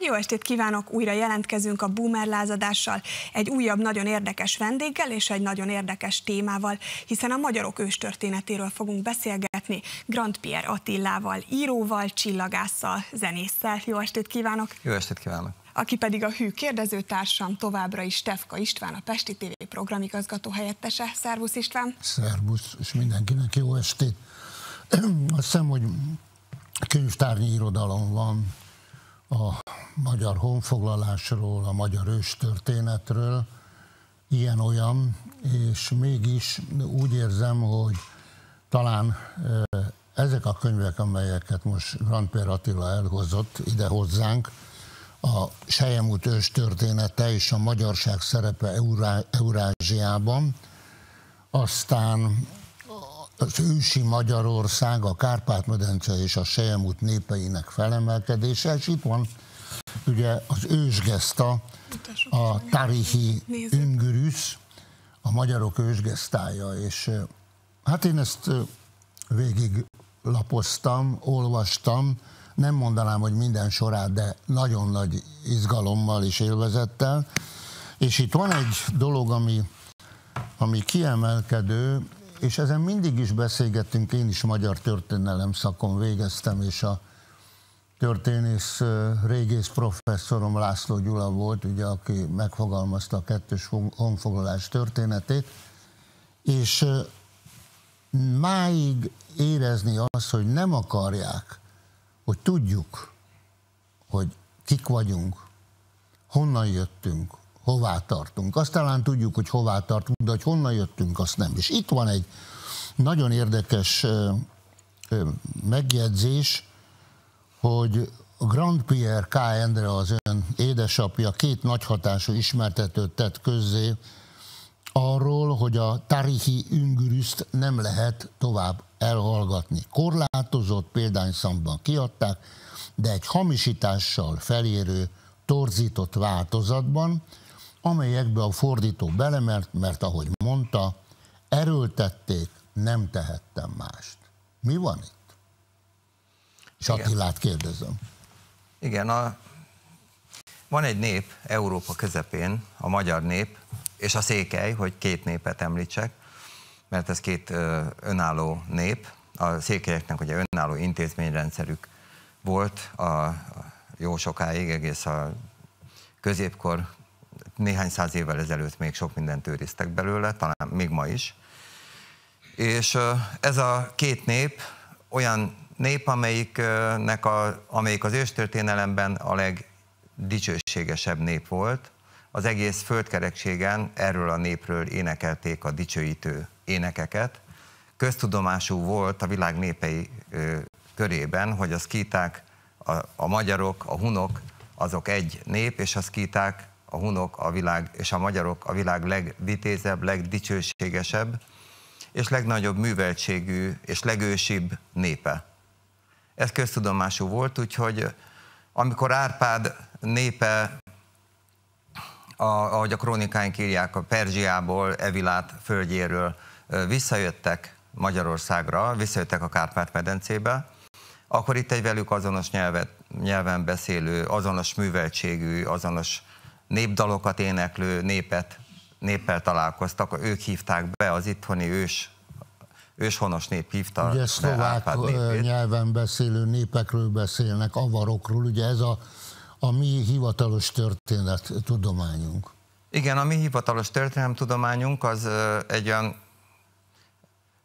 Jó estét kívánok! Újra jelentkezünk a Boomer lázadással, egy újabb nagyon érdekes vendéggel és egy nagyon érdekes témával, hiszen a magyarok őstörténetéről fogunk beszélgetni Grand Pierre Attillával, íróval, csillagásszal, zenésszel. Jó estét kívánok! Jó estét kívánok! aki pedig a hű kérdezőtársam, továbbra is Stefka István, a Pesti TV programigazgató helyettese. Szervusz István! Szervusz, és mindenkinek jó estét! Azt hiszem, hogy könyvtárnyi irodalom van a magyar honfoglalásról, a magyar őstörténetről, ilyen-olyan, és mégis úgy érzem, hogy talán ezek a könyvek, amelyeket most Grand Pér Attila elhozott ide hozzánk, a Sejemút ős története és a magyarság szerepe Eurázsiában, aztán az ősi Magyarország, a Kárpát-medence és a Sejemút népeinek felemelkedése, és itt van ugye az ősgeszta, a Tarihi Üngürüsz, a magyarok ősgesztája, és hát én ezt végig lapoztam, olvastam, nem mondanám, hogy minden sorát, de nagyon nagy izgalommal és élvezettel, és itt van egy dolog, ami, ami kiemelkedő, és ezen mindig is beszélgettünk, én is magyar történelem szakon végeztem, és a történész, régész professzorom László Gyula volt, ugye, aki megfogalmazta a kettős honfoglalás történetét, és máig érezni azt, hogy nem akarják, hogy tudjuk, hogy kik vagyunk, honnan jöttünk, hová tartunk. Azt talán tudjuk, hogy hová tartunk, de hogy honnan jöttünk, azt nem. És itt van egy nagyon érdekes megjegyzés, hogy Grand Pierre K. Endre az ön édesapja két nagyhatású ismertetőt tett közzé arról, hogy a tarihi üngürüszt nem lehet tovább elhallgatni. Korlátozott példányszamban kiadták, de egy hamisítással felérő torzított változatban, amelyekbe a fordító belemert, mert ahogy mondta, erőltették, nem tehettem mást. Mi van itt? És Igen. Attilát kérdezem. Igen, a, van egy nép Európa közepén, a magyar nép, és a székely, hogy két népet említsek, mert ez két ö, önálló nép. A székelyeknek ugye önálló intézményrendszerük volt a, a jó sokáig, egész a középkor néhány száz évvel ezelőtt még sok mindent őriztek belőle, talán még ma is. És ez a két nép olyan nép, amelyiknek a, amelyik az őstörténelemben a legdicsőségesebb nép volt. Az egész földkerekségen erről a népről énekelték a dicsőítő énekeket. Köztudomású volt a világ népei körében, hogy a szkíták, a, a magyarok, a hunok, azok egy nép, és a szkíták a hunok a világ és a magyarok a világ legvitézebb, legdicsőségesebb és legnagyobb műveltségű és legősibb népe. Ez köztudomású volt, úgyhogy amikor Árpád népe, a, ahogy a krónikáink írják, a Perzsiából, Evilát földjéről visszajöttek Magyarországra, visszajöttek a Kárpát-medencébe, akkor itt egy velük azonos nyelvet, nyelven beszélő, azonos műveltségű, azonos népdalokat éneklő népet, néppel találkoztak, ők hívták be az itthoni ős őshonos nép hívta. Ugye szlovák nyelven beszélő népekről beszélnek, avarokról, ugye ez a, a mi hivatalos történet tudományunk. Igen, a mi hivatalos tudományunk az egy olyan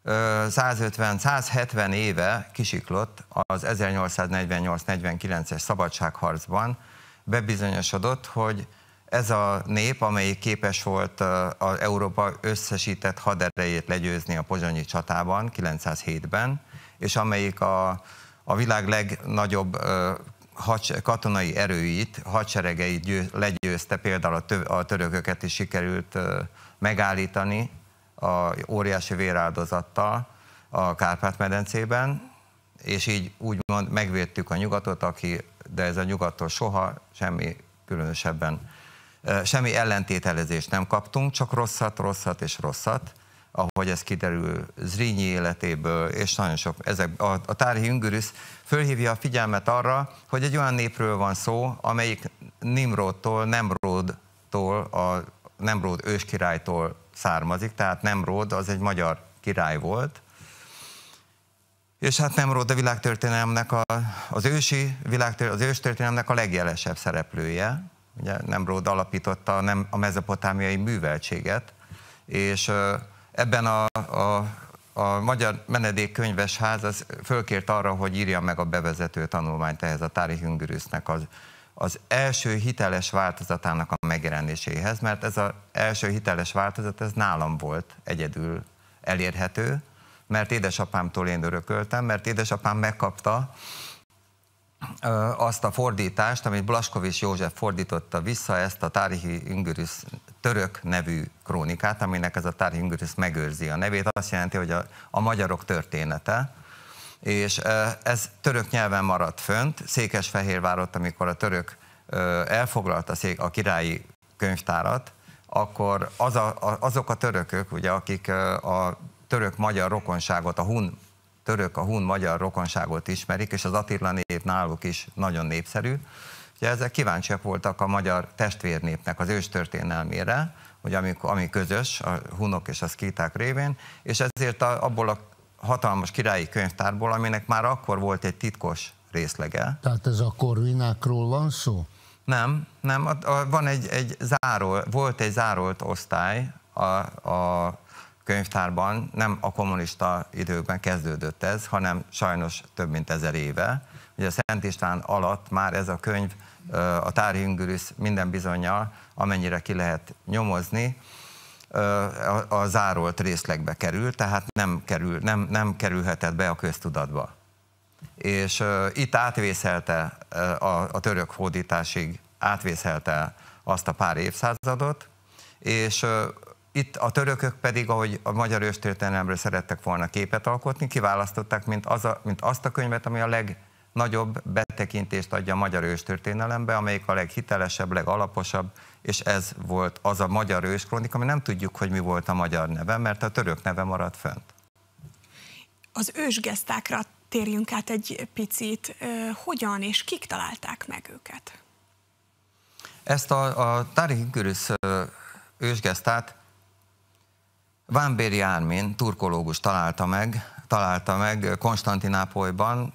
150-170 éve kisiklott az 1848-49-es szabadságharcban, bebizonyosodott, hogy ez a nép, amelyik képes volt az Európa összesített haderejét legyőzni a pozsonyi csatában 907-ben, és amelyik a, a világ legnagyobb katonai erőit, hadseregeit legyőzte, például a, a törököket is sikerült megállítani a óriási véráldozattal a Kárpát-medencében, és így úgymond megvédtük a nyugatot, aki, de ez a nyugattól soha semmi különösebben semmi ellentételezést nem kaptunk, csak rosszat, rosszat és rosszat, ahogy ez kiderül Zrínyi életéből, és nagyon sok, ezek, a, a tárhi Ungürüsz fölhívja a figyelmet arra, hogy egy olyan népről van szó, amelyik Nimrodtól, Nemrodtól, a Nemrod őskirálytól származik, tehát Nemrod az egy magyar király volt, és hát Nemrod a világtörténelemnek, a, az ősi világtörténelemnek, az őstörténelemnek a legjelesebb szereplője, ugye Nemród alapította nem, a mezopotámiai műveltséget, és ebben a, a, a Magyar Könyves Ház az fölkért arra, hogy írja meg a bevezető tanulmányt ehhez a Tári Hüngürüsznek az, az első hiteles változatának a megjelenéséhez, mert ez az első hiteles változat, ez nálam volt egyedül elérhető, mert édesapámtól én örököltem, mert édesapám megkapta, azt a fordítást, amit Blaskovics József fordította vissza, ezt a Tárihi Üngörüsz török nevű krónikát, aminek ez a Tárihi Üngörüsz megőrzi a nevét, azt jelenti, hogy a, a magyarok története, és ez török nyelven maradt fönt, Székesfehérvárot, amikor a török elfoglalta a királyi könyvtárat, akkor az a, azok a törökök, ugye, akik a török-magyar rokonságot, a hun török, a hun-magyar rokonságot ismerik, és az Attila név náluk is nagyon népszerű. Ugye ezek kíváncsiak voltak a magyar testvérnépnek az történelmére, hogy ami, ami közös a hunok és a szkíták révén, és ezért a, abból a hatalmas királyi könyvtárból, aminek már akkor volt egy titkos részlege. Tehát ez a korvinákról van szó? Nem, nem, a, a, van egy, egy záró, volt egy zárolt osztály a, a könyvtárban nem a kommunista időkben kezdődött ez, hanem sajnos több mint ezer éve. Ugye a Szent István alatt már ez a könyv, a Tárhingüris minden bizonyal, amennyire ki lehet nyomozni, a, zárolt részlegbe kerül, tehát nem, kerül, nem, nem kerülhetett be a köztudatba. És uh, itt átvészelte uh, a, a török hódításig, átvészelte azt a pár évszázadot, és itt a törökök pedig, ahogy a magyar őstörténelemről szerettek volna képet alkotni, kiválasztották, mint, az a, mint azt a könyvet, ami a legnagyobb betekintést adja a magyar őstörténelembe, amelyik a leghitelesebb, legalaposabb, és ez volt az a magyar őskronika, ami nem tudjuk, hogy mi volt a magyar neve, mert a török neve maradt fönt. Az ősgesztákra térjünk át egy picit. Hogyan és kik találták meg őket? Ezt a, a Tari Gürüsz ősgesztát Vámbéri Ármin, turkológus találta meg, találta meg Konstantinápolyban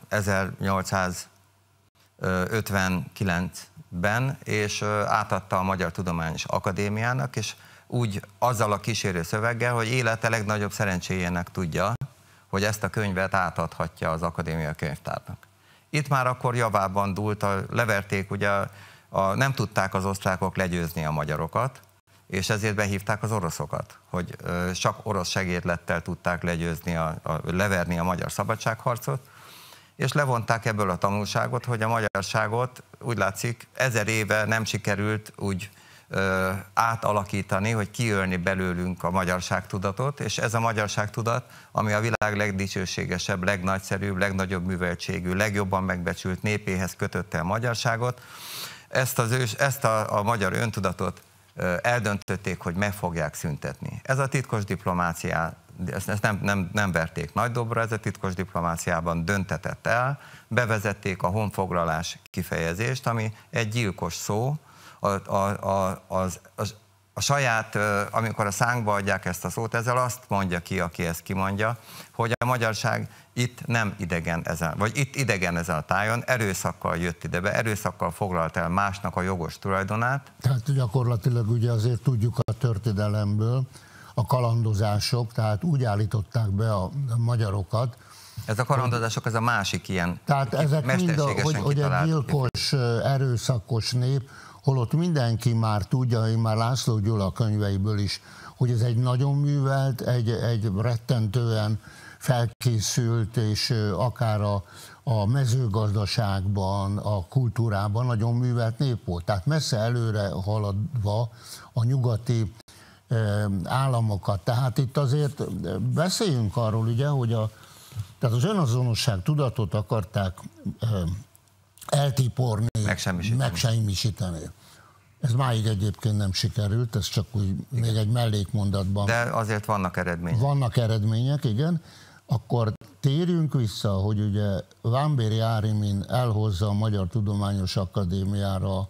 1859-ben, és átadta a Magyar Tudományos Akadémiának, és úgy azzal a kísérő szöveggel, hogy élete legnagyobb szerencséjének tudja, hogy ezt a könyvet átadhatja az akadémia könyvtárnak. Itt már akkor javában dúlt, a, leverték, ugye a, a, nem tudták az osztrákok legyőzni a magyarokat, és ezért behívták az oroszokat, hogy csak orosz segédlettel tudták legyőzni, a, a, leverni a magyar szabadságharcot, és levonták ebből a tanulságot, hogy a magyarságot úgy látszik ezer éve nem sikerült úgy ö, átalakítani, hogy kiölni belőlünk a tudatot, és ez a tudat, ami a világ legdicsőségesebb, legnagyszerűbb, legnagyobb műveltségű, legjobban megbecsült népéhez kötötte a magyarságot, ezt, az ős, ezt a, a magyar öntudatot eldöntötték, hogy meg fogják szüntetni. Ez a titkos diplomácia, ezt nem, nem, nem verték nagy dobra, ez a titkos diplomáciában döntetett el, bevezették a honfoglalás kifejezést, ami egy gyilkos szó, a, a, a, az, az a saját, amikor a szánkba adják ezt a szót, ezzel azt mondja ki, aki ezt kimondja, hogy a magyarság itt nem idegen ezen, vagy itt idegen ezen a tájon, erőszakkal jött ide be, erőszakkal foglalt el másnak a jogos tulajdonát. Tehát gyakorlatilag ugye azért tudjuk a történelemből, a kalandozások, tehát úgy állították be a magyarokat, ez a kalandozások, ez a másik ilyen. Tehát ezek mind, a, hogy, hogy egy gyilkos, erőszakos nép, holott mindenki már tudja, én már László Gyula a könyveiből is, hogy ez egy nagyon művelt, egy, egy rettentően felkészült, és akár a, a mezőgazdaságban, a kultúrában nagyon művelt nép volt. Tehát messze előre haladva a nyugati államokat. Tehát itt azért beszéljünk arról, ugye, hogy a, tehát az önazonosság tudatot akarták eltiporni, megsemmisíteni. megsemmisíteni. Ez máig egyébként nem sikerült, ez csak úgy igen. még egy mellékmondatban. De azért vannak eredmények. Vannak eredmények, igen. Akkor térjünk vissza, hogy ugye Vámbéri Árimin elhozza a Magyar Tudományos Akadémiára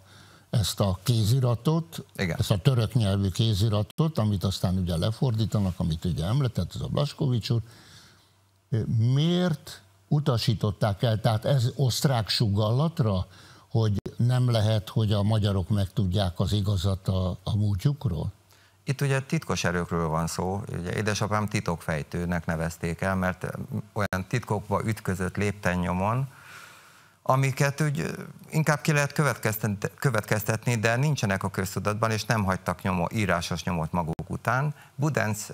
ezt a kéziratot, Igen. ezt a török nyelvű kéziratot, amit aztán ugye lefordítanak, amit ugye említett az a Blaskovics úr. Miért utasították el? Tehát ez osztrák sugallatra? hogy nem lehet, hogy a magyarok megtudják az igazat a, a múltjukról? Itt ugye titkos erőkről van szó, ugye édesapám titokfejtőnek nevezték el, mert olyan titkokba ütközött lépten nyomon, amiket úgy inkább ki lehet következtetni, de nincsenek a köztudatban, és nem hagytak nyomó, írásos nyomot maguk után. Budenc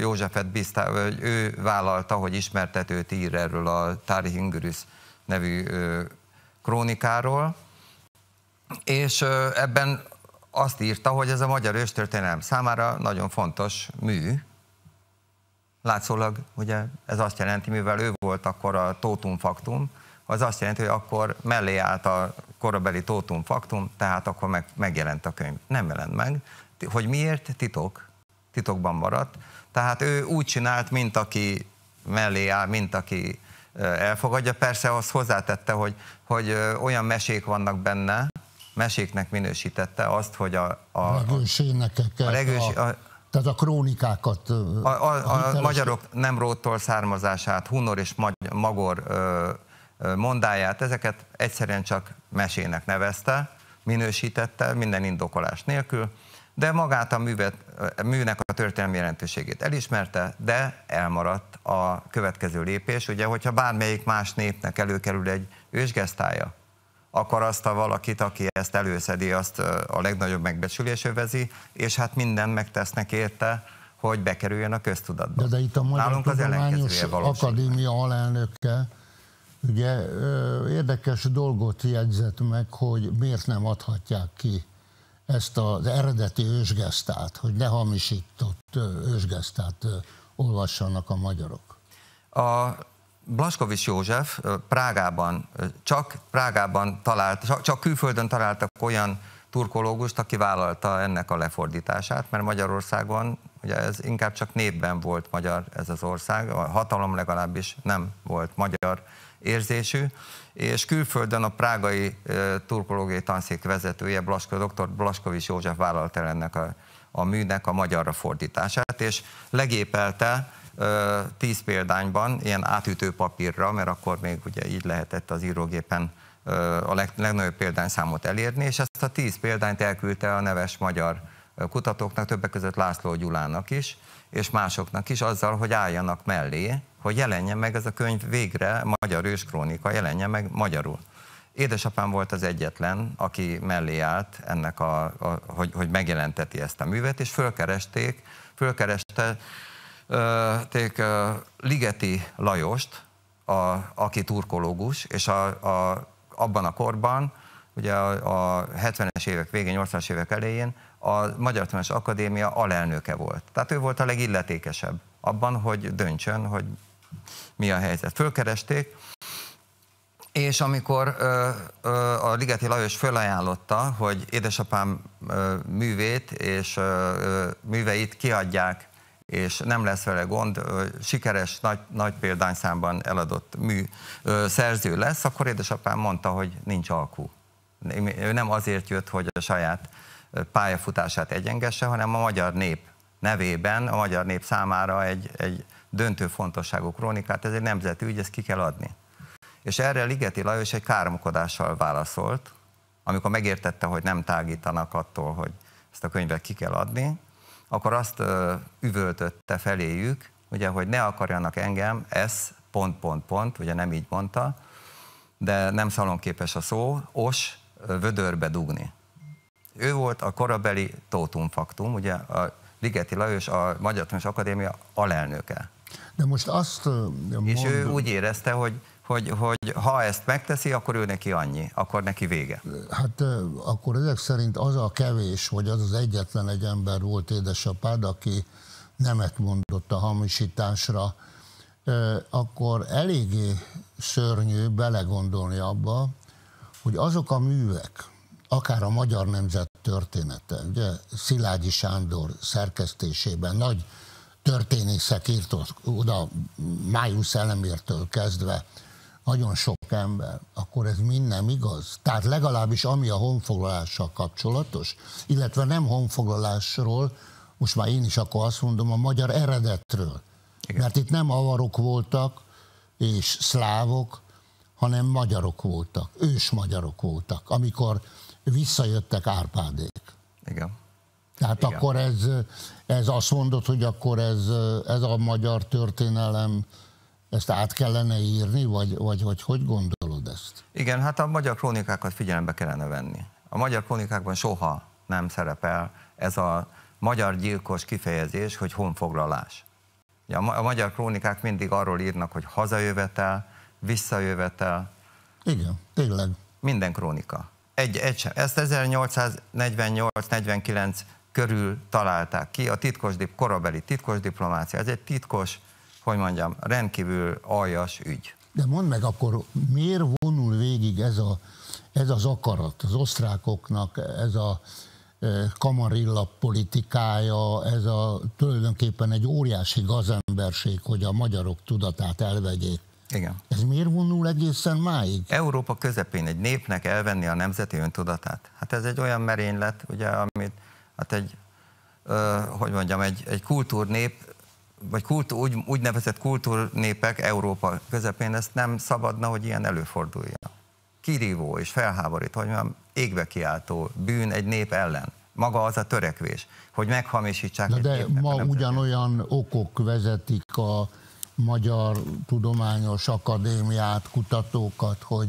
Józsefet bízta, ő vállalta, hogy ismertetőt ír erről a Tári Hingürüsz nevű krónikáról, és ebben azt írta, hogy ez a magyar őstörténelem számára nagyon fontos mű. Látszólag ugye ez azt jelenti, mivel ő volt akkor a tótum faktum, az azt jelenti, hogy akkor mellé állt a korabeli tótum faktum, tehát akkor meg, megjelent a könyv. Nem jelent meg. Hogy miért? Titok. Titokban maradt. Tehát ő úgy csinált, mint aki mellé áll, mint aki elfogadja. Persze azt hozzátette, hogy, hogy olyan mesék vannak benne, meséknek minősítette azt, hogy a... A, a regős a, regős, a, a tehát a krónikákat... A, a, a, a magyarok nem róttól származását, hunor és magy, magor ö, ö, mondáját, ezeket egyszerűen csak mesének nevezte, minősítette, minden indokolás nélkül, de magát a művet, műnek a történelmi jelentőségét elismerte, de elmaradt a következő lépés. Ugye, hogyha bármelyik más népnek előkerül egy ősgesztája, akkor azt a valakit, aki ezt előszedi, azt a legnagyobb megbecsülés övezi, és hát mindent megtesznek érte, hogy bekerüljön a köztudatba. De, de itt a Magyar Nálunk az Tudományos Akadémia alelnöke ugye érdekes dolgot jegyzett meg, hogy miért nem adhatják ki ezt az eredeti ősgesztát, hogy lehamisított ősgesztát olvassanak a magyarok? A Blaskovics József Prágában, csak Prágában talált, csak külföldön találtak olyan turkológust, aki vállalta ennek a lefordítását, mert Magyarországon ugye ez inkább csak népben volt magyar ez az ország, a hatalom legalábbis nem volt magyar érzésű, és külföldön a prágai turkológiai tanszék vezetője, Blasko, dr. Blaskovics József vállalt el ennek a, a műnek a magyarra fordítását, és legépelte tíz példányban ilyen átütő papírra, mert akkor még ugye így lehetett az írógépen a leg, legnagyobb példányszámot elérni, és ezt a tíz példányt elküldte a neves magyar kutatóknak, többek között László Gyulának is, és másoknak is, azzal, hogy álljanak mellé, hogy jelenjen meg ez a könyv végre, magyar őskrónika, jelenjen meg magyarul. Édesapám volt az egyetlen, aki mellé állt ennek, a, a, hogy, hogy megjelenteti ezt a művet, és fölkeresték, fölkereste ték Ligeti Lajost, a, aki turkológus, és a, a, abban a korban, ugye a, a 70-es évek végén, 80-as évek elején a Magyar Tudományos Akadémia alelnöke volt. Tehát ő volt a legilletékesebb abban, hogy döntsön, hogy mi a helyzet. Fölkeresték, és amikor ö, ö, a Ligeti Lajos fölajánlotta, hogy édesapám ö, művét és ö, műveit kiadják, és nem lesz vele gond, ö, sikeres, nagy, nagy példányszámban eladott mű ö, szerző lesz, akkor édesapám mondta, hogy nincs alkú. Ő nem azért jött, hogy a saját pályafutását egyengesse, hanem a magyar nép nevében, a magyar nép számára egy, egy, döntő fontosságú krónikát, ez egy nemzeti ügy, ezt ki kell adni. És erre Ligeti Lajos egy káromkodással válaszolt, amikor megértette, hogy nem tágítanak attól, hogy ezt a könyvet ki kell adni, akkor azt üvöltötte feléjük, ugye, hogy ne akarjanak engem, ez pont, pont, pont, ugye nem így mondta, de nem szalonképes a szó, os, vödörbe dugni. Ő volt a korabeli tótum faktum, ugye a Ligeti Lajos, a Magyar Tudományos Akadémia alelnöke. De most azt mondom, És ő úgy érezte, hogy hogy, hogy ha ezt megteszi, akkor ő neki annyi, akkor neki vége. Hát akkor ezek szerint az a kevés, hogy az az egyetlen egy ember volt édesapád, aki nemet mondott a hamisításra, akkor eléggé szörnyű belegondolni abba, hogy azok a művek, akár a magyar nemzet története, ugye Szilágyi Sándor szerkesztésében nagy történészek írtott oda május szellemértől kezdve nagyon sok ember, akkor ez mind nem igaz. Tehát legalábbis ami a honfoglalással kapcsolatos, illetve nem honfoglalásról, most már én is akkor azt mondom, a magyar eredetről. Igen. Mert itt nem avarok voltak és szlávok, hanem magyarok voltak, ős magyarok voltak, amikor visszajöttek Árpádék. Igen. Tehát Igen. akkor ez, ez azt mondod, hogy akkor ez, ez a magyar történelem, ezt át kellene írni, vagy, vagy hogy, hogy gondolod ezt? Igen, hát a magyar krónikákat figyelembe kellene venni. A magyar krónikákban soha nem szerepel ez a magyar gyilkos kifejezés, hogy honfoglalás. A magyar krónikák mindig arról írnak, hogy hazajövetel, visszajövetel. Igen, tényleg. Minden krónika. Egy, egy sem. Ezt 1848-49 körül találták ki. A titkos, korabeli titkos diplomácia, ez egy titkos, hogy mondjam, rendkívül aljas ügy. De mondd meg akkor, miért vonul végig ez, a, ez az akarat az osztrákoknak, ez a e, kamarilla politikája, ez a tulajdonképpen egy óriási gazemberség, hogy a magyarok tudatát elvegyék. Igen. Ez miért vonul egészen máig? Európa közepén egy népnek elvenni a nemzeti öntudatát. Hát ez egy olyan merénylet, ugye, amit hát egy, ö, hogy mondjam, egy, egy kultúrnép, vagy kultúr, úgy, úgynevezett kultúrnépek Európa közepén ezt nem szabadna, hogy ilyen előforduljon. Kirívó és felháborít, hogy mondjam, égbe kiáltó bűn egy nép ellen maga az a törekvés, hogy meghamisítsák. Na de népnek, ma ugyanolyan okok vezetik a Magyar Tudományos Akadémiát, kutatókat, hogy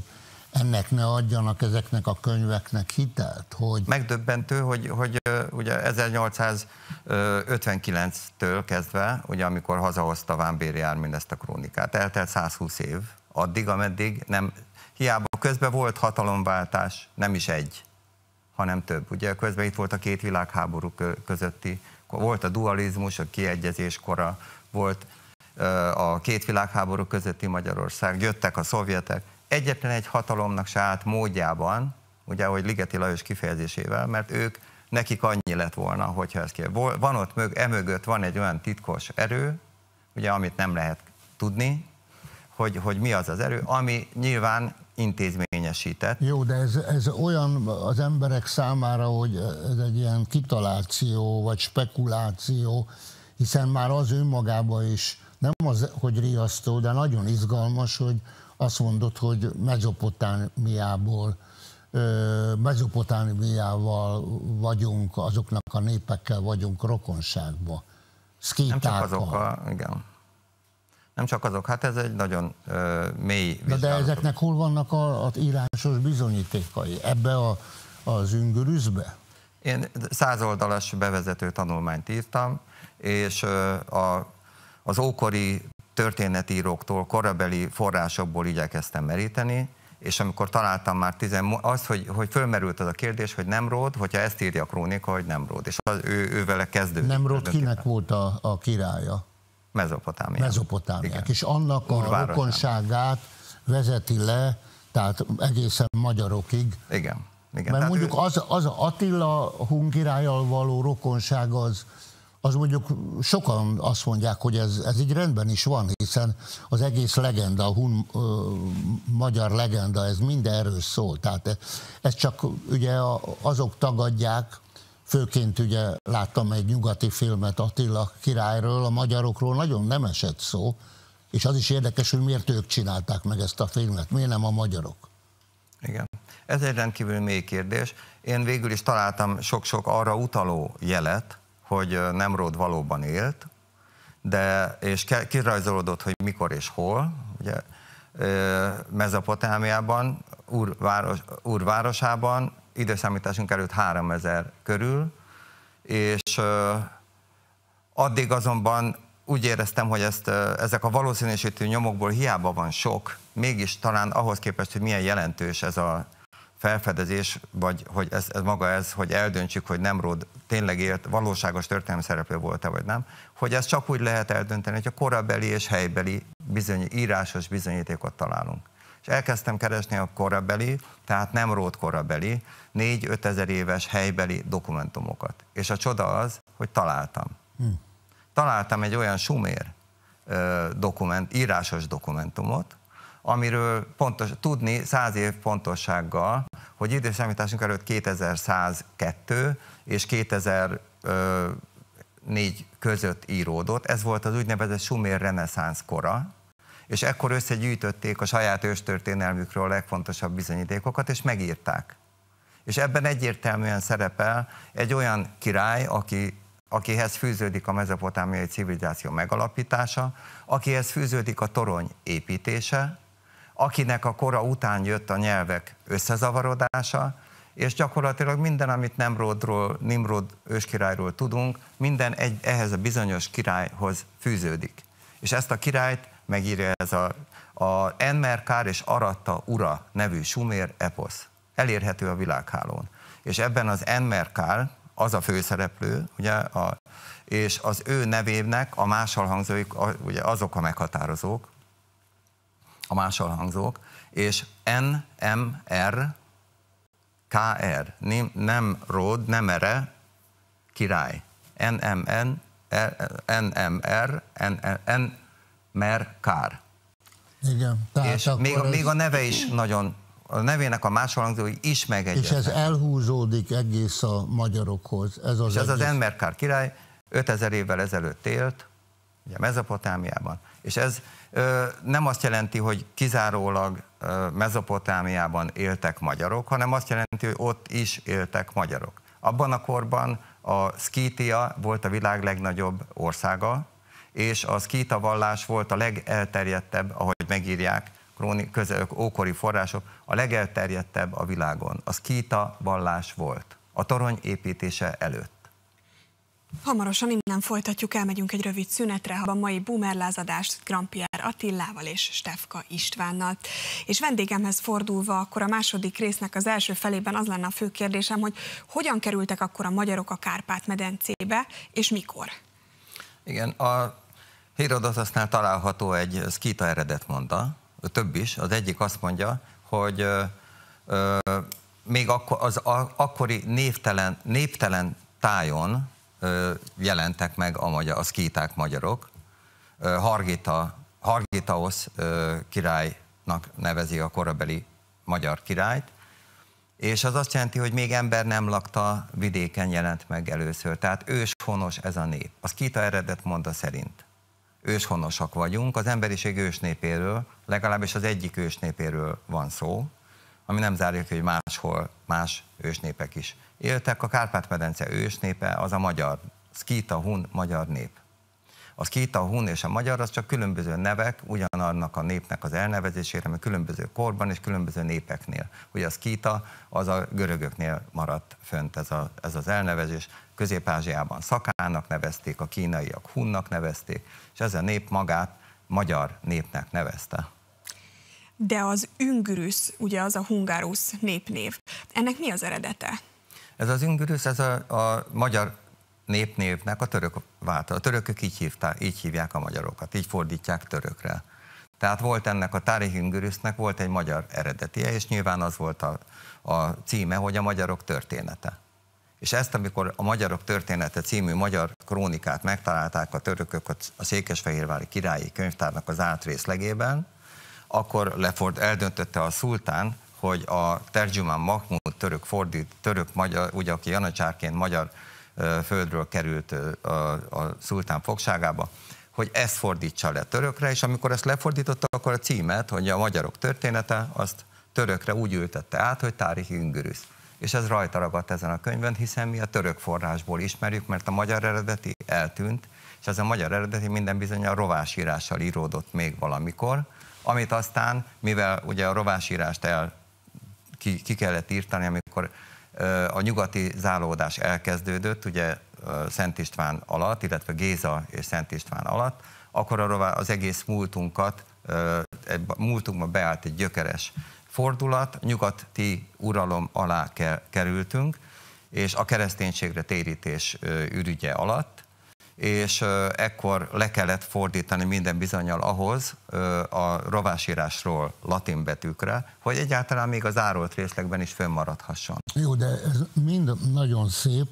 ennek ne adjanak ezeknek a könyveknek hitelt? Hogy... Megdöbbentő, hogy, hogy ugye 1859-től kezdve, ugye amikor hazahozta Béri Ármin ezt a krónikát, eltelt 120 év, addig, ameddig nem, hiába közben volt hatalomváltás, nem is egy, hanem több. Ugye közben itt volt a két világháború közötti, volt a dualizmus, a kiegyezés kora, volt a két világháború közötti Magyarország, jöttek a szovjetek, egyetlen egy hatalomnak se állt módjában, ugye, hogy Ligeti Lajos kifejezésével, mert ők, nekik annyi lett volna, hogyha ez kér. Van ott mög, emögött van egy olyan titkos erő, ugye, amit nem lehet tudni, hogy, hogy mi az az erő, ami nyilván intézményesített. Jó, de ez, ez olyan az emberek számára, hogy ez egy ilyen kitaláció, vagy spekuláció, hiszen már az önmagában is, nem az, hogy riasztó, de nagyon izgalmas, hogy azt mondod, hogy Mezopotámiából, Mezopotámiával vagyunk, azoknak a népekkel vagyunk rokonságban. Nem csak a, igen. Nem csak azok, hát ez egy nagyon ö, mély de, de ezeknek hol vannak a, az írásos bizonyítékai? Ebbe a, az üngörűzbe? Én százoldalas bevezető tanulmányt írtam, és a, az ókori történetíróktól, korabeli forrásokból igyekeztem meríteni, és amikor találtam már tizen, az, hogy, hogy fölmerült az a kérdés, hogy nem ród, hogyha ezt írja a krónika, hogy nem ród, és az, ő, ő vele kezdődik. Nem ród kinek volt a, a királya? mezopotámia mezopotámia és annak a rokonságát vezeti le, tehát egészen magyarokig. Igen. Igen. Mert mondjuk ő... az, az Attila hunkirályal való rokonság az, az mondjuk sokan azt mondják, hogy ez, ez így rendben is van, hiszen az egész legenda, a hun, ö, magyar legenda, ez mind erről szól. Tehát ez csak ugye azok tagadják, főként ugye láttam egy nyugati filmet Attila királyról, a magyarokról nagyon nem esett szó, és az is érdekes, hogy miért ők csinálták meg ezt a filmet, miért nem a magyarok. Igen. Ez egy rendkívül mély kérdés. Én végül is találtam sok-sok arra utaló jelet, hogy Nemród valóban élt, de, és kirajzolódott, hogy mikor és hol, ugye, Mezopotámiában, Úrváros, Úrvárosában, időszámításunk előtt 3000 körül, és addig azonban úgy éreztem, hogy ezt, ezek a valószínűsítő nyomokból hiába van sok, mégis talán ahhoz képest, hogy milyen jelentős ez a felfedezés, vagy hogy ez, ez maga ez, hogy eldöntsük, hogy Nemrod tényleg élt, valóságos történelmi szereplő volt-e, vagy nem, hogy ezt csak úgy lehet eldönteni, hogy a korabeli és helybeli bizony, írásos bizonyítékot találunk. És elkezdtem keresni a korabeli, tehát nem rót korabeli, 4-5 ezer éves helybeli dokumentumokat. És a csoda az, hogy találtam. Hm. Találtam egy olyan sumér dokument, írásos dokumentumot, amiről pontos, tudni száz év pontossággal, hogy időszámításunk előtt 2102 és 2004 között íródott. Ez volt az úgynevezett sumér reneszánsz kora, és ekkor összegyűjtötték a saját őstörténelmükről a legfontosabb bizonyítékokat, és megírták. És ebben egyértelműen szerepel egy olyan király, aki akihez fűződik a mezopotámiai civilizáció megalapítása, akihez fűződik a torony építése, akinek a kora után jött a nyelvek összezavarodása, és gyakorlatilag minden, amit Nemrodról, Nimrod őskirályról tudunk, minden egy, ehhez a bizonyos királyhoz fűződik. És ezt a királyt megírja ez a, a Enmerkár és Aratta Ura nevű sumér eposz. Elérhető a világhálón. És ebben az Enmerkár, az a főszereplő, ugye, a, és az ő nevének a máshal hangzóik, a, ugye azok a meghatározók, a másolhangzók, és NMR KR, nem, nem Ród, nem Ere, király. NMN, NMR, NMR, Kár. Igen. Tehát és még, ez... még a neve is nagyon, a nevének a másolhangzói is megegyeznek. És ez elhúzódik egész a magyarokhoz. Ez az, és ez egész... az kár király 5000 évvel ezelőtt élt, ugye Mezopotámiában, és ez nem azt jelenti, hogy kizárólag Mezopotámiában éltek magyarok, hanem azt jelenti, hogy ott is éltek magyarok. Abban a korban a Szkítia volt a világ legnagyobb országa, és a szkíta vallás volt a legelterjedtebb, ahogy megírják közök, ókori források, a legelterjedtebb a világon. A szkíta vallás volt a torony építése előtt. Hamarosan innen folytatjuk, elmegyünk egy rövid szünetre, a mai bumerlázadást Grampier Attillával és Stefka Istvánnal. És vendégemhez fordulva, akkor a második résznek az első felében az lenne a fő kérdésem, hogy hogyan kerültek akkor a magyarok a Kárpát-medencébe, és mikor? Igen, a Hérodotosznál található egy szkíta mondta, több is. Az egyik azt mondja, hogy ö, ö, még akkor, az a, akkori névtelen, néptelen tájon jelentek meg a, magyar, a szkíták magyarok. Hargita, Hargitaosz királynak nevezi a korabeli magyar királyt, és az azt jelenti, hogy még ember nem lakta, vidéken jelent meg először. Tehát őshonos ez a nép. Az kita eredet mondta szerint. Őshonosak vagyunk, az emberiség ősnépéről, legalábbis az egyik ősnépéről van szó, ami nem zárja ki, hogy máshol más ősnépek is éltek a Kárpát-medence ősnépe, az a magyar, szkíta hun magyar nép. A szkíta, hun és a magyar az csak különböző nevek, ugyanannak a népnek az elnevezésére, mert különböző korban és különböző népeknél. Ugye a szkíta az a görögöknél maradt fönt ez, a, ez az elnevezés. Közép-Ázsiában szakának nevezték, a kínaiak hunnak nevezték, és ez a nép magát magyar népnek nevezte. De az üngürüsz, ugye az a hungárusz népnév, ennek mi az eredete? Ez az üngürüsz, ez a, a magyar népnévnek a török váltal. A törökök így, hívta, így hívják a magyarokat, így fordítják törökre. Tehát volt ennek a Tárihüngürüsznek volt egy magyar eredetie, és nyilván az volt a, a címe, hogy a magyarok története. És ezt, amikor a Magyarok Története című magyar krónikát megtalálták a törökök a Székesfehérvári Királyi Könyvtárnak az átrészlegében, akkor leford, eldöntötte a szultán, hogy a Terjuman Mahmud török fordít, török magyar, ugye aki janacsárként magyar földről került a, a szultán fogságába, hogy ezt fordítsa le törökre, és amikor ezt lefordította, akkor a címet, hogy a magyarok története, azt törökre úgy ültette át, hogy Tárik Ingürüsz. És ez rajta ragadt ezen a könyvön, hiszen mi a török forrásból ismerjük, mert a magyar eredeti eltűnt, és ez a magyar eredeti minden bizony a rovásírással íródott még valamikor, amit aztán, mivel ugye a rovásírást el ki, ki kellett írtani, amikor a nyugati zálódás elkezdődött, ugye Szent István alatt, illetve Géza és Szent István alatt, akkor arra az egész múltunkat, múltunkban beállt egy gyökeres fordulat, nyugati uralom alá kerültünk, és a kereszténységre térítés ürügye alatt, és ekkor le kellett fordítani minden bizonyal ahhoz a rovásírásról latin betűkre, hogy egyáltalán még az árolt részlegben is fönnmaradhasson. Jó, de ez mind nagyon szép,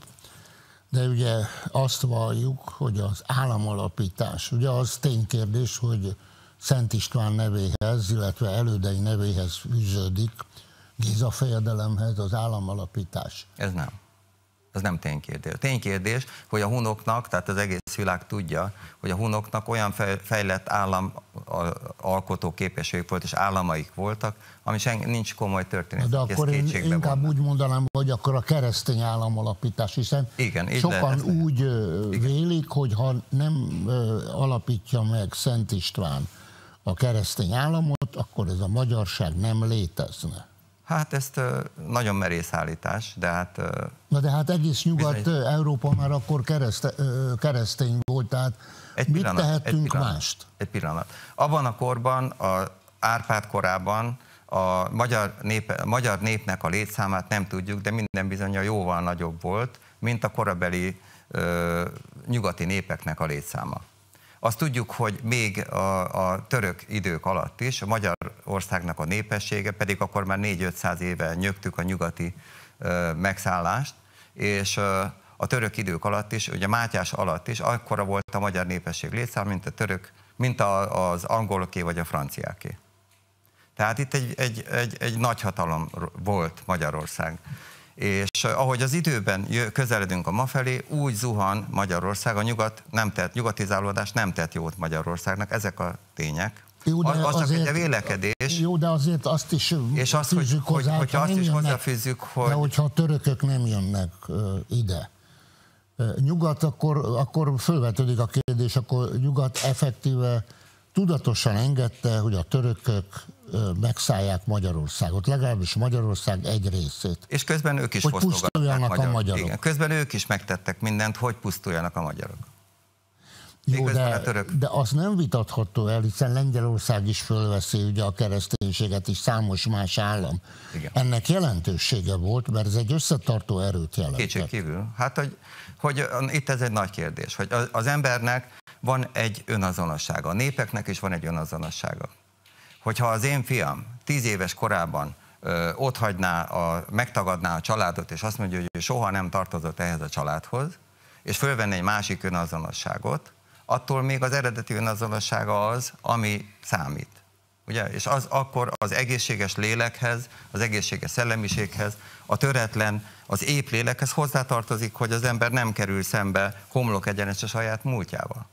de ugye azt valljuk, hogy az államalapítás, ugye az ténykérdés, hogy Szent István nevéhez, illetve elődei nevéhez fűződik, Géza fejedelemhez az államalapítás. Ez nem. Ez nem ténykérdés. Ténykérdés, hogy a hunoknak, tehát az egész világ tudja, hogy a hunoknak olyan fejlett állam alkotó képességük volt, és államaik voltak, ami sen, nincs komoly történet. De akkor én inkább vannak. úgy mondanám, hogy akkor a keresztény államalapítás, hiszen Igen, sokan lehet, úgy Igen. vélik, hogy ha nem alapítja meg Szent István a keresztény államot, akkor ez a magyarság nem létezne. Hát ezt nagyon merész állítás, de hát... Na de hát egész Nyugat-Európa már akkor kereszt, keresztény volt, tehát egy mit pillanat, tehetünk egy pillanat, mást? Egy pillanat. Abban a korban, a Árpád korában a magyar, nép, a magyar népnek a létszámát nem tudjuk, de minden bizonyja jóval nagyobb volt, mint a korabeli ö, nyugati népeknek a létszáma. Azt tudjuk, hogy még a, a török idők alatt is a Magyarországnak a népessége, pedig akkor már 4-500 éve nyögtük a nyugati ö, megszállást, és ö, a török idők alatt is, ugye Mátyás alatt is, akkora volt a magyar népesség létszám, mint a török, mint a, az angoloké vagy a franciáké. Tehát itt egy, egy, egy, egy nagy hatalom volt Magyarország és eh, ahogy az időben közeledünk a ma felé, úgy zuhan Magyarország, a nyugat nem tett, nyugatizálódás nem tett jót Magyarországnak, ezek a tények. Jó, de az, az azért, egy vélekedés. Jó, de azért azt is és azt, hogy, hogy, hogyha azt is jönnek, hozzáfűzzük, hogy... De hogyha a törökök nem jönnek uh, ide, nyugat, akkor, akkor fölvetődik a kérdés, akkor nyugat effektíve tudatosan engedte, hogy a törökök megszállják Magyarországot, legalábbis Magyarország egy részét. És közben ők is hogy pusztuljanak magyarok. a magyarok. Igen, közben ők is megtettek mindent, hogy pusztuljanak a magyarok. Jó, de, de az nem vitatható el, hiszen Lengyelország is fölveszi ugye a kereszténységet, és számos más állam. Igen. Ennek jelentősége volt, mert ez egy összetartó erőt jelent. Kétség kívül. Hát, hogy, hogy itt ez egy nagy kérdés, hogy az embernek van egy önazonossága, a népeknek is van egy önazonossága hogyha az én fiam tíz éves korában ott hagyná, a, megtagadná a családot, és azt mondja, hogy ő soha nem tartozott ehhez a családhoz, és fölvenne egy másik önazonosságot, attól még az eredeti önazonossága az, ami számít. Ugye? És az akkor az egészséges lélekhez, az egészséges szellemiséghez, a töretlen, az ép lélekhez hozzátartozik, hogy az ember nem kerül szembe homlok egyenes a saját múltjával.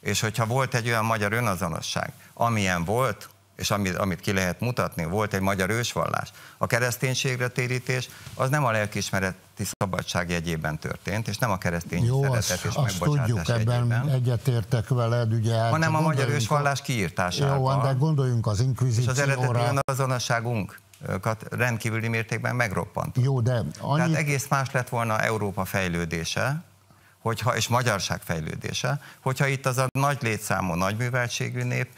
És hogyha volt egy olyan magyar önazonosság, amilyen volt, és amit, amit ki lehet mutatni, volt egy magyar ősvallás. A kereszténységre térítés az nem a lelkiismereti szabadság jegyében történt, és nem a keresztény Jó, szeretet azt, és azt tudjuk, ebben jegyében, egyetértértek veled, ugye. Hát Hanem a magyar ősvallás kiírtásával. Jó, hát de gondoljunk az inkvizícióra. És az eredeti azonosságunk rendkívüli mértékben megroppant. Jó, de annyi... Tehát egész más lett volna Európa fejlődése, hogyha, és magyarság fejlődése, hogyha itt az a nagy létszámú, nagy műveltségű nép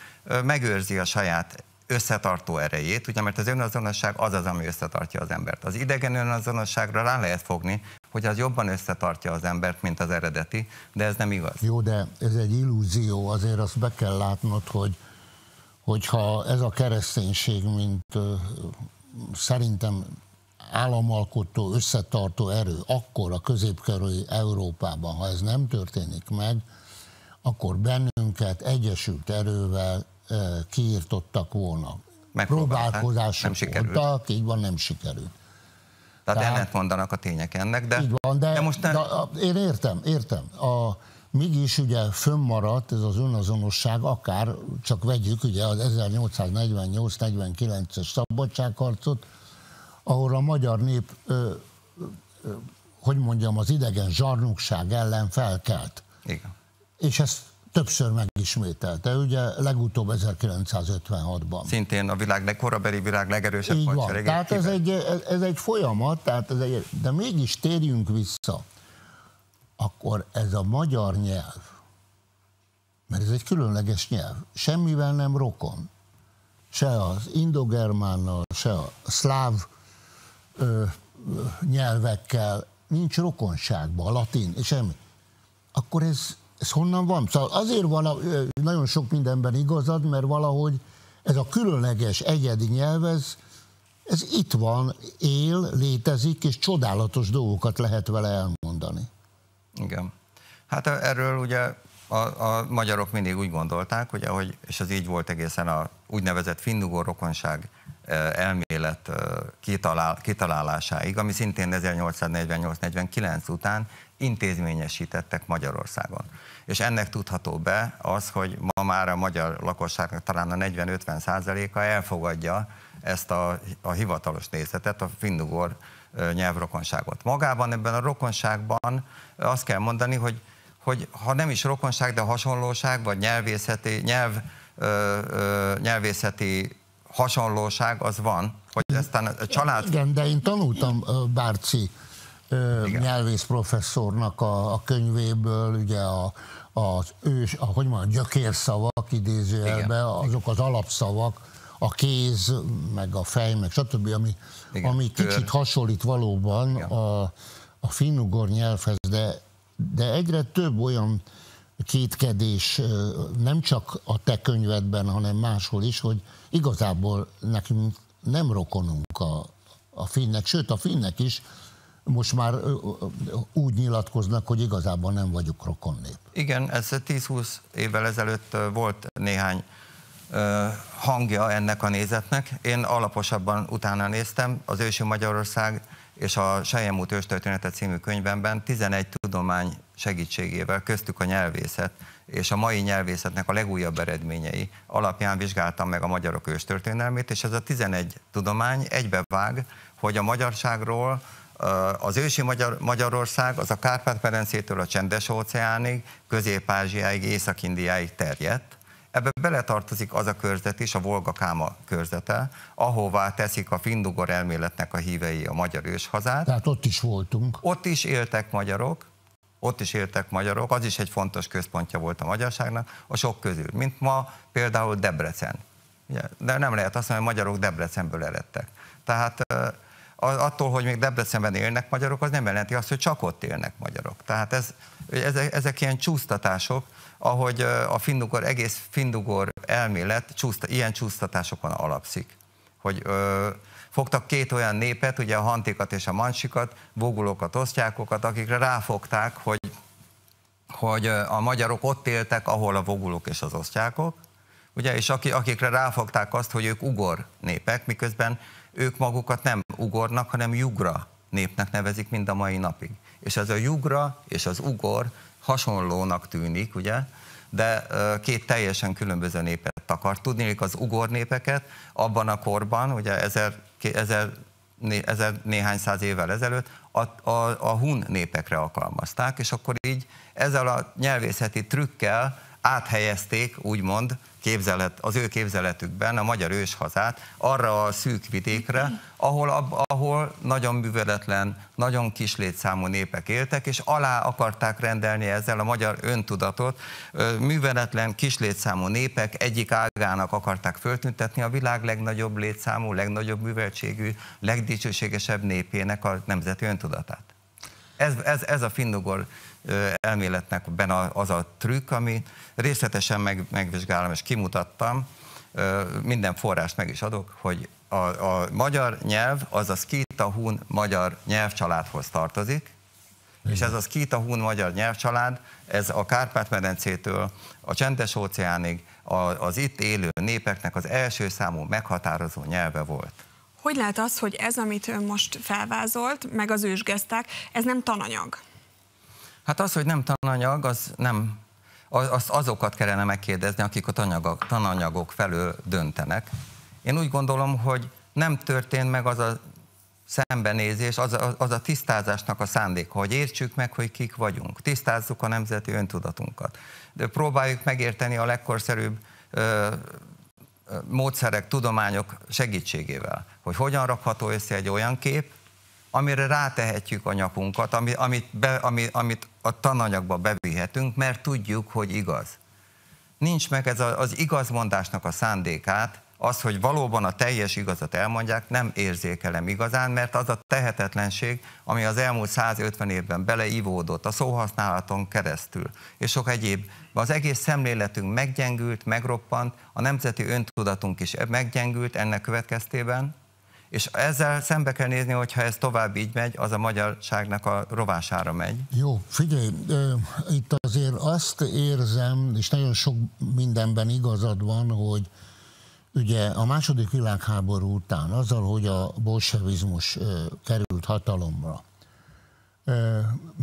megőrzi a saját összetartó erejét, ugye mert az önazonosság az az, ami összetartja az embert. Az idegen önazonosságra rá lehet fogni, hogy az jobban összetartja az embert, mint az eredeti, de ez nem igaz. Jó, de ez egy illúzió, azért azt be kell látnod, hogy hogyha ez a kereszténység, mint ö, szerintem államalkotó, összetartó erő, akkor a középkerői Európában, ha ez nem történik meg, akkor bennünket egyesült erővel kiirtottak volna. Próbálkozások nem sikerült. voltak, így van, nem sikerült. Tehát, Tehát mondanak a tények ennek, de, így van, de, de most nem... de, Én értem, értem. A, mégis ugye fönnmaradt ez az önazonosság, akár csak vegyük ugye az 1848-49-es szabadságharcot, ahol a magyar nép, ö, ö, hogy mondjam, az idegen zsarnokság ellen felkelt. Igen. És ezt többször megismételte, ugye legutóbb 1956-ban. Szintén a világ legkorabeli, világ legerősebb Így van, tehát ez egy, ez, ez egy folyamat, tehát ez egy, de mégis térjünk vissza. Akkor ez a magyar nyelv, mert ez egy különleges nyelv, semmivel nem rokon. Se az indogermánnal, se a szláv ö, nyelvekkel nincs rokonságban, a latin, semmi. Akkor ez ez honnan van? Szóval azért vala, nagyon sok mindenben igazad, mert valahogy ez a különleges egyedi nyelv, ez, ez itt van, él, létezik, és csodálatos dolgokat lehet vele elmondani. Igen. Hát erről ugye a, a magyarok mindig úgy gondolták, hogy hogy, és az így volt egészen a úgynevezett finnugor rokonság elmélet kitalálásáig, ami szintén 1848-49 után intézményesítettek Magyarországon. És ennek tudható be az, hogy ma már a magyar lakosságnak talán a 40-50 százaléka elfogadja ezt a, a hivatalos nézetet, a finnugor nyelvrokonságot. Magában ebben a rokonságban azt kell mondani, hogy, hogy ha nem is rokonság, de hasonlóság, vagy nyelvészeti, nyelv, ö, ö, nyelvészeti hasonlóság az van, hogy aztán a család... Igen, de én tanultam Bárci Igen. nyelvész professzornak a, a könyvéből, ugye a, az ős, a, hogy mondjam, gyökérszavak idézőjelben, azok az alapszavak, a kéz, meg a fej, meg stb., ami, ami kicsit hasonlít valóban Igen. a, a finnugor nyelvhez, de, de egyre több olyan kétkedés nem csak a te könyvedben, hanem máshol is, hogy igazából nekünk nem rokonunk a, a finnek, sőt a finnek is most már úgy nyilatkoznak, hogy igazából nem vagyok rokonnép. Igen, ez 10-20 évvel ezelőtt volt néhány hangja ennek a nézetnek. Én alaposabban utána néztem, az Ősi Magyarország és a Sejemút őstörténete című könyvemben 11 tudomány segítségével, köztük a nyelvészet, és a mai nyelvészetnek a legújabb eredményei alapján vizsgáltam meg a magyarok őstörténelmét, és ez a 11 tudomány egybevág, hogy a magyarságról az ősi Magyar, Magyarország az a Kárpát-Perencétől a Csendes-óceánig, Közép-Ázsiáig, Észak-Indiáig terjedt. Ebbe beletartozik az a körzet is, a Volga-Káma körzete, ahová teszik a findugor elméletnek a hívei a magyar őshazát. Tehát ott is voltunk. Ott is éltek magyarok, ott is éltek magyarok, az is egy fontos központja volt a magyarságnak, a sok közül, mint ma például Debrecen. De nem lehet azt mondani, hogy magyarok Debrecenből eredtek. Tehát attól, hogy még Debrecenben élnek magyarok, az nem jelenti azt, hogy csak ott élnek magyarok. Tehát ez, ezek, ezek ilyen csúsztatások, ahogy a findugor, egész findugor elmélet csúszta, ilyen csúsztatásokon alapszik. Hogy ö, Fogtak két olyan népet, ugye a hantikat és a mansikat, bogulókat, osztjákokat, akikre ráfogták, hogy, hogy a magyarok ott éltek, ahol a vogulók és az osztjákok, ugye, és akikre ráfogták azt, hogy ők ugor népek, miközben ők magukat nem ugornak, hanem jugra népnek nevezik mind a mai napig. És ez a jugra és az ugor hasonlónak tűnik, ugye, de két teljesen különböző népet akar. Tudnélik az ugor népeket abban a korban, ugye ezer, ezer néhány száz évvel ezelőtt a, a, a hun népekre alkalmazták, és akkor így ezzel a nyelvészeti trükkel áthelyezték, úgymond, képzelet, az ő képzeletükben a magyar őshazát arra a szűk vidékre, ahol, ahol nagyon műveletlen, nagyon kis létszámú népek éltek, és alá akarták rendelni ezzel a magyar öntudatot. Műveletlen, kis létszámú népek egyik ágának akarták föltüntetni a világ legnagyobb létszámú, legnagyobb műveltségű, legdicsőségesebb népének a nemzeti öntudatát. Ez, ez, ez a finnugor elméletnek benne az a trükk, ami részletesen meg, megvizsgálom és kimutattam, minden forrást meg is adok, hogy a, a magyar nyelv, az a Skita-Hun magyar nyelvcsaládhoz tartozik, Igen. és ez a Skita-Hun magyar nyelvcsalád, ez a Kárpát-medencétől a Csendes-óceánig az itt élő népeknek az első számú meghatározó nyelve volt. Hogy lehet az, hogy ez, amit ön most felvázolt, meg az ősgeszták, ez nem tananyag? Hát az, hogy nem tananyag, az nem, az, azokat kellene megkérdezni, akik a tananyagok, tananyagok felől döntenek. Én úgy gondolom, hogy nem történt meg az a szembenézés, az a, az a tisztázásnak a szándék, hogy értsük meg, hogy kik vagyunk, tisztázzuk a nemzeti öntudatunkat. De próbáljuk megérteni a legkorszerűbb ö, ö, módszerek, tudományok segítségével, hogy hogyan rakható össze egy olyan kép, amire rátehetjük a nyakunkat, ami, amit, be, ami, amit a tananyagba bevihetünk, mert tudjuk, hogy igaz. Nincs meg ez a, az igazmondásnak a szándékát, az, hogy valóban a teljes igazat elmondják, nem érzékelem igazán, mert az a tehetetlenség, ami az elmúlt 150 évben beleivódott a szóhasználaton keresztül, és sok egyéb, az egész szemléletünk meggyengült, megroppant, a nemzeti öntudatunk is meggyengült ennek következtében, és ezzel szembe kell nézni, hogyha ez tovább így megy, az a magyarságnak a rovására megy. Jó, figyelj, itt azért azt érzem, és nagyon sok mindenben igazad van, hogy ugye a második világháború után, azzal, hogy a bolsevizmus került hatalomra,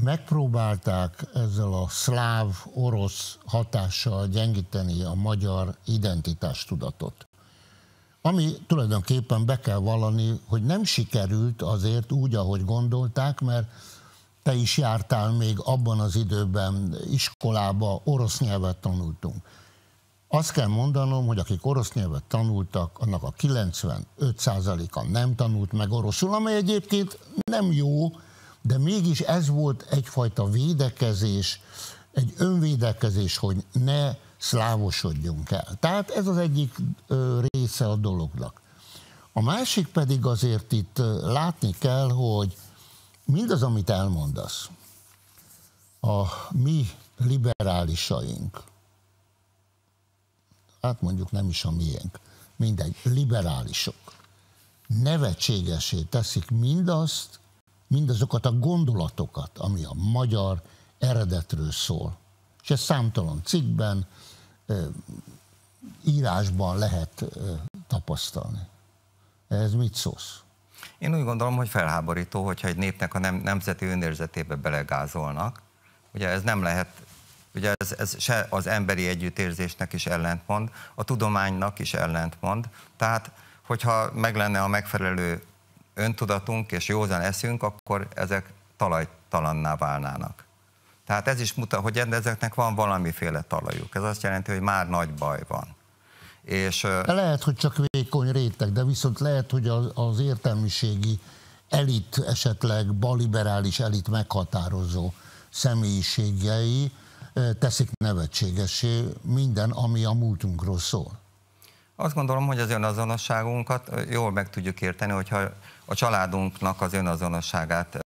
megpróbálták ezzel a szláv-orosz hatással gyengíteni a magyar identitástudatot ami tulajdonképpen be kell vallani, hogy nem sikerült azért úgy, ahogy gondolták, mert te is jártál még abban az időben iskolába, orosz nyelvet tanultunk. Azt kell mondanom, hogy akik orosz nyelvet tanultak, annak a 95%-a nem tanult meg oroszul, amely egyébként nem jó, de mégis ez volt egyfajta védekezés, egy önvédekezés, hogy ne szlávosodjunk el. Tehát ez az egyik része a dolognak. A másik pedig azért itt látni kell, hogy mindaz, amit elmondasz, a mi liberálisaink, hát mondjuk nem is a miénk, mindegy, liberálisok nevetségesé teszik mindazt, mindazokat a gondolatokat, ami a magyar eredetről szól. És ez számtalan cikkben, írásban lehet tapasztalni. Ez mit szólsz? Én úgy gondolom, hogy felháborító, hogyha egy népnek a nem, nemzeti önérzetébe belegázolnak. Ugye ez nem lehet, ugye ez, ez se az emberi együttérzésnek is ellentmond, a tudománynak is ellentmond. Tehát, hogyha meg lenne a megfelelő öntudatunk és józan eszünk, akkor ezek talajtalanná válnának. Tehát ez is mutat, hogy ezeknek van valamiféle talajuk. Ez azt jelenti, hogy már nagy baj van. És, de lehet, hogy csak vékony réteg, de viszont lehet, hogy az, az értelmiségi elit, esetleg baliberális elit meghatározó személyiségei teszik nevetségesé minden, ami a múltunkról szól. Azt gondolom, hogy az önazonosságunkat jól meg tudjuk érteni, hogyha a családunknak az önazonosságát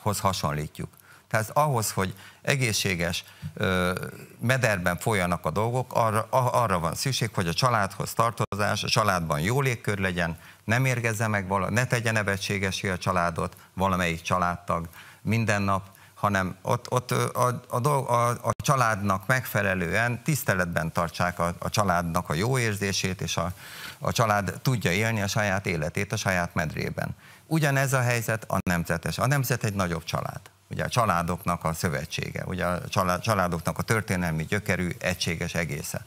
hoz hasonlítjuk. Tehát ahhoz, hogy egészséges ö, mederben folyanak a dolgok, arra, arra van szükség, hogy a családhoz tartozás, a családban jó légkör legyen, nem mérgezze meg, vala, ne tegye nevetségesé a családot valamelyik családtag minden nap, hanem ott, ott a, a, dolg, a, a családnak megfelelően tiszteletben tartsák a, a családnak a jó érzését, és a, a család tudja élni a saját életét a saját medrében. Ugyanez a helyzet a nemzetes. A nemzet egy nagyobb család ugye a családoknak a szövetsége, ugye a családoknak a történelmi gyökerű egységes egésze.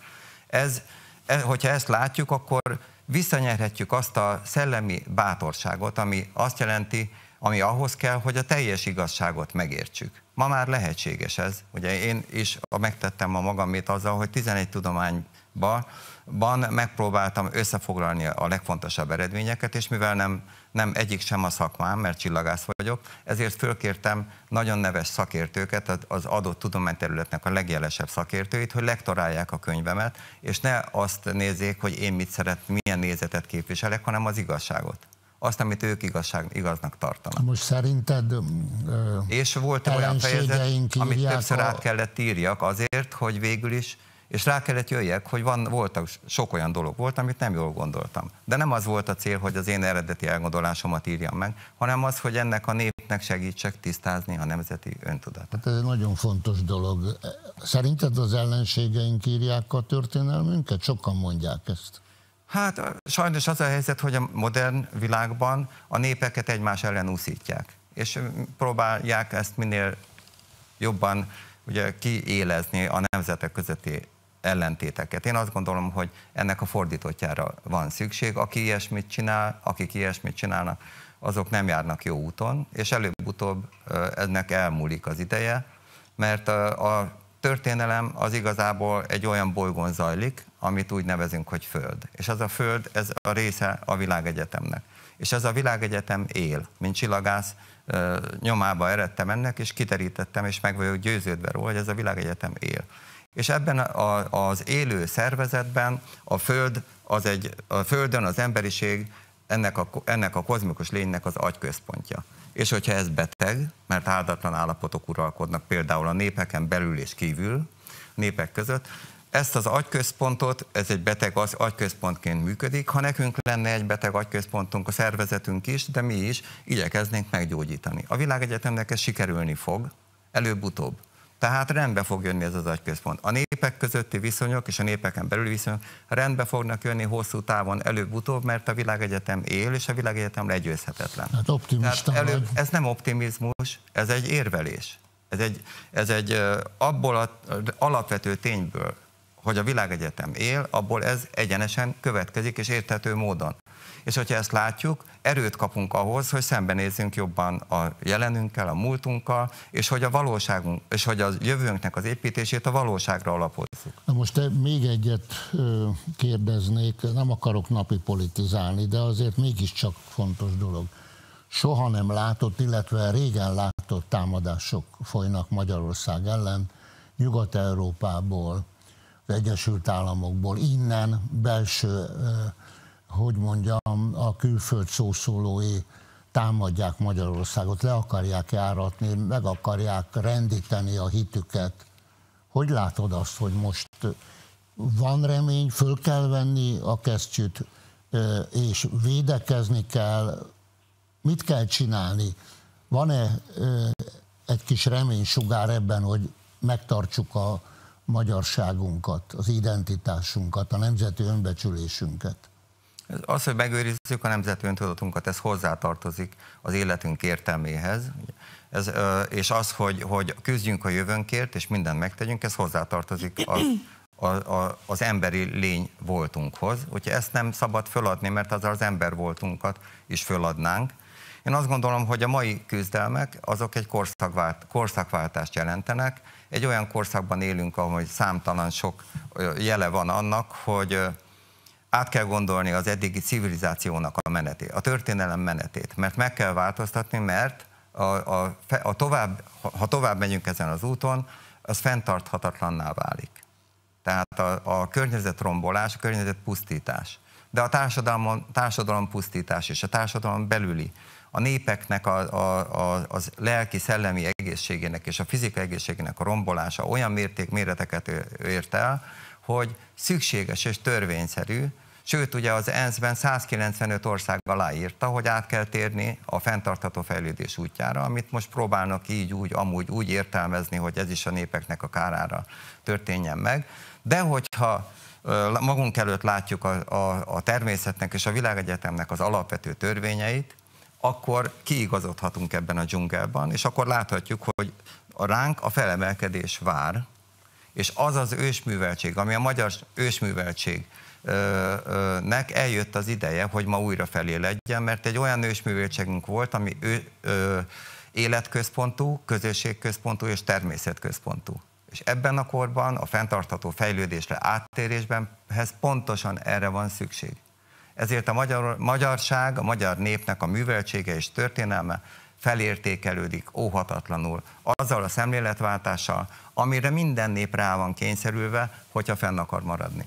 Ez, e, hogyha ezt látjuk, akkor visszanyerhetjük azt a szellemi bátorságot, ami azt jelenti, ami ahhoz kell, hogy a teljes igazságot megértsük. Ma már lehetséges ez. Ugye én is megtettem a magamét azzal, hogy 11 tudományban ban megpróbáltam összefoglalni a legfontosabb eredményeket, és mivel nem, nem egyik sem a szakmám, mert csillagász vagyok, ezért fölkértem nagyon neves szakértőket, az adott tudományterületnek a legjelesebb szakértőit, hogy lektorálják a könyvemet, és ne azt nézzék, hogy én mit szeret, milyen nézetet képviselek, hanem az igazságot azt, amit ők igazság, igaznak tartanak. Most szerinted ö, És volt olyan fejezet, amit többször a... át kellett írjak azért, hogy végül is, és rá kellett jöjjek, hogy van, voltak, sok olyan dolog volt, amit nem jól gondoltam. De nem az volt a cél, hogy az én eredeti elgondolásomat írjam meg, hanem az, hogy ennek a népnek segítsek tisztázni a nemzeti öntudat. Hát ez egy nagyon fontos dolog. Szerinted az ellenségeink írják a történelmünket? Sokan mondják ezt. Hát sajnos az a helyzet, hogy a modern világban a népeket egymás ellen úszítják, és próbálják ezt minél jobban ugye, kiélezni a nemzetek közötti ellentéteket. Én azt gondolom, hogy ennek a fordítottjára van szükség. Aki ilyesmit csinál, akik ilyesmit csinálnak, azok nem járnak jó úton, és előbb-utóbb ennek elmúlik az ideje, mert a, a történelem az igazából egy olyan bolygón zajlik, amit úgy nevezünk, hogy Föld. És az a Föld, ez a része a világegyetemnek. És ez a világegyetem él. Mint csillagász nyomába eredtem ennek, és kiterítettem, és meg vagyok győződve róla, hogy ez a világegyetem él. És ebben a, az élő szervezetben a Föld, az egy, a Földön az emberiség ennek a, ennek a kozmikus lénynek az agyközpontja. És hogyha ez beteg, mert áldatlan állapotok uralkodnak például a népeken belül és kívül, népek között, ezt az agyközpontot, ez egy beteg az agyközpontként működik. Ha nekünk lenne egy beteg agyközpontunk, a szervezetünk is, de mi is igyekeznénk meggyógyítani. A világegyetemnek ez sikerülni fog, előbb-utóbb. Tehát rendbe fog jönni ez az agyközpont. A népek közötti viszonyok és a népeken belüli viszonyok rendbe fognak jönni hosszú távon előbb-utóbb, mert a világegyetem él, és a világegyetem legyőzhetetlen. Hát optimista elő, Ez nem optimizmus, ez egy érvelés. Ez egy, ez egy abból a, alapvető tényből, hogy a világegyetem él, abból ez egyenesen következik és érthető módon. És hogyha ezt látjuk, erőt kapunk ahhoz, hogy szembenézzünk jobban a jelenünkkel, a múltunkkal, és hogy a valóságunk, és hogy a jövőnknek az építését a valóságra alapozzuk. Na most eh, még egyet kérdeznék, nem akarok napi politizálni, de azért mégiscsak fontos dolog. Soha nem látott, illetve régen látott támadások folynak Magyarország ellen, Nyugat-Európából, az Egyesült Államokból, innen belső hogy mondjam, a külföld szószólói támadják Magyarországot, le akarják járatni, meg akarják rendíteni a hitüket. Hogy látod azt, hogy most van remény, föl kell venni a kesztyűt, és védekezni kell, mit kell csinálni? Van-e egy kis reménysugár ebben, hogy megtartsuk a magyarságunkat, az identitásunkat, a nemzeti önbecsülésünket? Az, hogy megőrizzük a nemzeti öntudatunkat, ez hozzátartozik az életünk értelméhez. Ez, és az, hogy, hogy küzdjünk a jövőnkért, és mindent megtegyünk, ez hozzátartozik a, a, a, az emberi lény voltunkhoz. Úgyhogy ezt nem szabad föladni, mert az az ember voltunkat is föladnánk. Én azt gondolom, hogy a mai küzdelmek azok egy korszakvált, korszakváltást jelentenek. Egy olyan korszakban élünk, ahol számtalan sok jele van annak, hogy át kell gondolni az eddigi civilizációnak a menetét, a történelem menetét, mert meg kell változtatni, mert a, a, a tovább, ha tovább megyünk ezen az úton, az fenntarthatatlanná válik. Tehát a, a környezetrombolás, a környezetpusztítás, de a társadalom, társadalom pusztítás és a társadalom belüli, a népeknek a, a, a, az lelki, szellemi egészségének és a fizikai egészségének a rombolása olyan mérték méreteket ért el, hogy szükséges és törvényszerű, Sőt, ugye az ENSZ-ben 195 ország aláírta, hogy át kell térni a fenntartható fejlődés útjára, amit most próbálnak így, úgy, amúgy úgy értelmezni, hogy ez is a népeknek a kárára történjen meg. De hogyha magunk előtt látjuk a, a, a természetnek és a világegyetemnek az alapvető törvényeit, akkor kiigazodhatunk ebben a dzsungelben, és akkor láthatjuk, hogy ránk a felemelkedés vár, és az az ősműveltség, ami a magyar ősműveltség, nek eljött az ideje, hogy ma újra felé legyen, mert egy olyan ősművéltségünk volt, ami ő, ö, életközpontú, közösségközpontú és természetközpontú. És ebben a korban a fenntartható fejlődésre, áttérésbenhez pontosan erre van szükség. Ezért a magyar, magyarság, a magyar népnek a műveltsége és történelme felértékelődik óhatatlanul azzal a szemléletváltással, amire minden nép rá van kényszerülve, hogyha fenn akar maradni.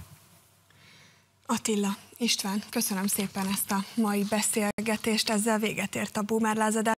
Attila, István, köszönöm szépen ezt a mai beszélgetést, ezzel véget ért a Boomer lázadás.